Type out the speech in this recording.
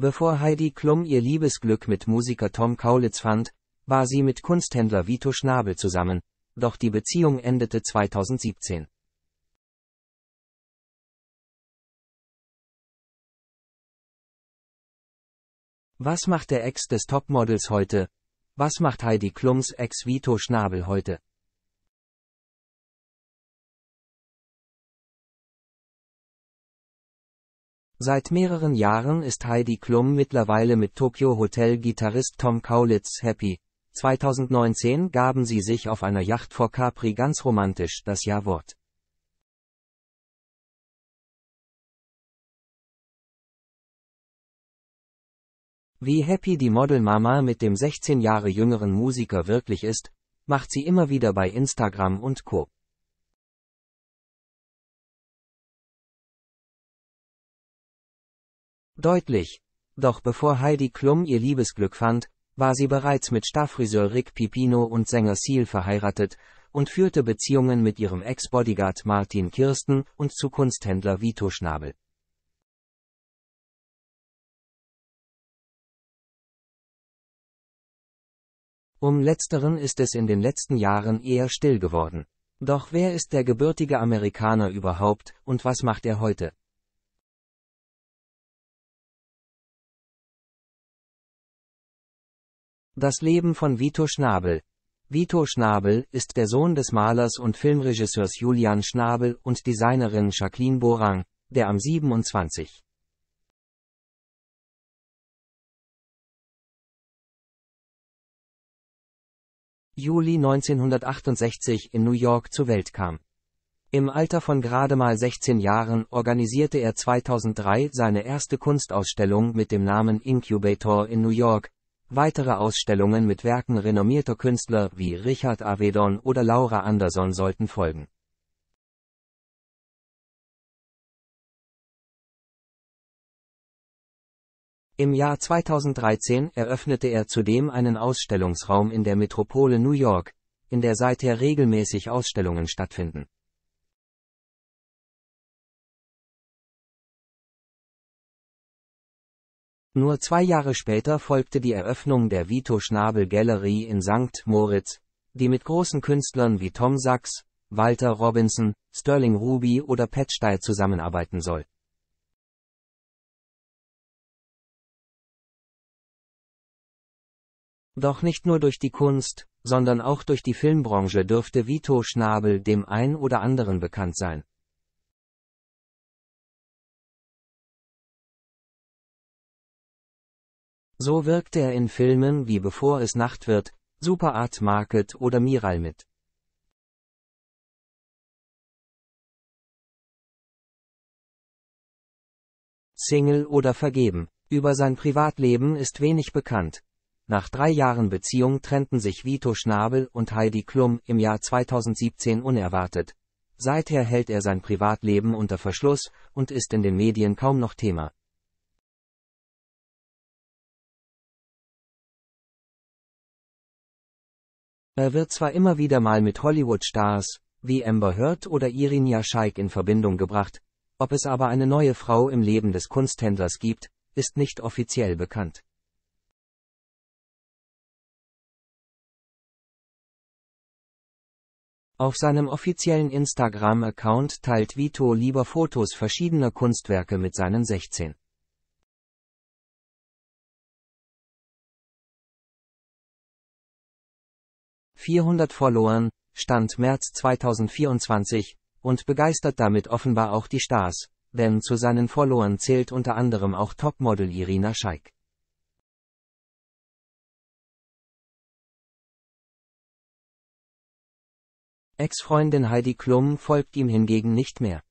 Bevor Heidi Klum ihr Liebesglück mit Musiker Tom Kaulitz fand, war sie mit Kunsthändler Vito Schnabel zusammen, doch die Beziehung endete 2017. Was macht der Ex des Topmodels heute? Was macht Heidi Klums Ex Vito Schnabel heute? Seit mehreren Jahren ist Heidi Klum mittlerweile mit Tokyo Hotel Gitarrist Tom Kaulitz happy. 2019 gaben sie sich auf einer Yacht vor Capri ganz romantisch das ja Wie happy die Modelmama mit dem 16 Jahre jüngeren Musiker wirklich ist, macht sie immer wieder bei Instagram und Co. Deutlich. Doch bevor Heidi Klum ihr Liebesglück fand, war sie bereits mit Starfriseur Rick Pipino und Sänger Seal verheiratet und führte Beziehungen mit ihrem Ex-Bodyguard Martin Kirsten und zu Kunsthändler Vito Schnabel. Um letzteren ist es in den letzten Jahren eher still geworden. Doch wer ist der gebürtige Amerikaner überhaupt und was macht er heute? Das Leben von Vito Schnabel. Vito Schnabel ist der Sohn des Malers und Filmregisseurs Julian Schnabel und Designerin Jacqueline Borang, der am 27. Juli 1968 in New York zur Welt kam. Im Alter von gerade mal 16 Jahren organisierte er 2003 seine erste Kunstausstellung mit dem Namen Incubator in New York, Weitere Ausstellungen mit Werken renommierter Künstler wie Richard Avedon oder Laura Anderson sollten folgen. Im Jahr 2013 eröffnete er zudem einen Ausstellungsraum in der Metropole New York, in der seither regelmäßig Ausstellungen stattfinden. Nur zwei Jahre später folgte die Eröffnung der Vito Schnabel Gallery in St. Moritz, die mit großen Künstlern wie Tom Sachs, Walter Robinson, Sterling Ruby oder Pat Steil zusammenarbeiten soll. Doch nicht nur durch die Kunst, sondern auch durch die Filmbranche dürfte Vito Schnabel dem ein oder anderen bekannt sein. So wirkte er in Filmen wie Bevor es Nacht wird, Super Art Market oder Miral mit. Single oder vergeben. Über sein Privatleben ist wenig bekannt. Nach drei Jahren Beziehung trennten sich Vito Schnabel und Heidi Klum im Jahr 2017 unerwartet. Seither hält er sein Privatleben unter Verschluss und ist in den Medien kaum noch Thema. Er wird zwar immer wieder mal mit Hollywood-Stars, wie Amber Heard oder Irin Scheik in Verbindung gebracht, ob es aber eine neue Frau im Leben des Kunsthändlers gibt, ist nicht offiziell bekannt. Auf seinem offiziellen Instagram-Account teilt Vito lieber Fotos verschiedener Kunstwerke mit seinen 16. 400 Followern, Stand März 2024, und begeistert damit offenbar auch die Stars, denn zu seinen Followern zählt unter anderem auch Topmodel Irina Scheik. Ex-Freundin Heidi Klum folgt ihm hingegen nicht mehr.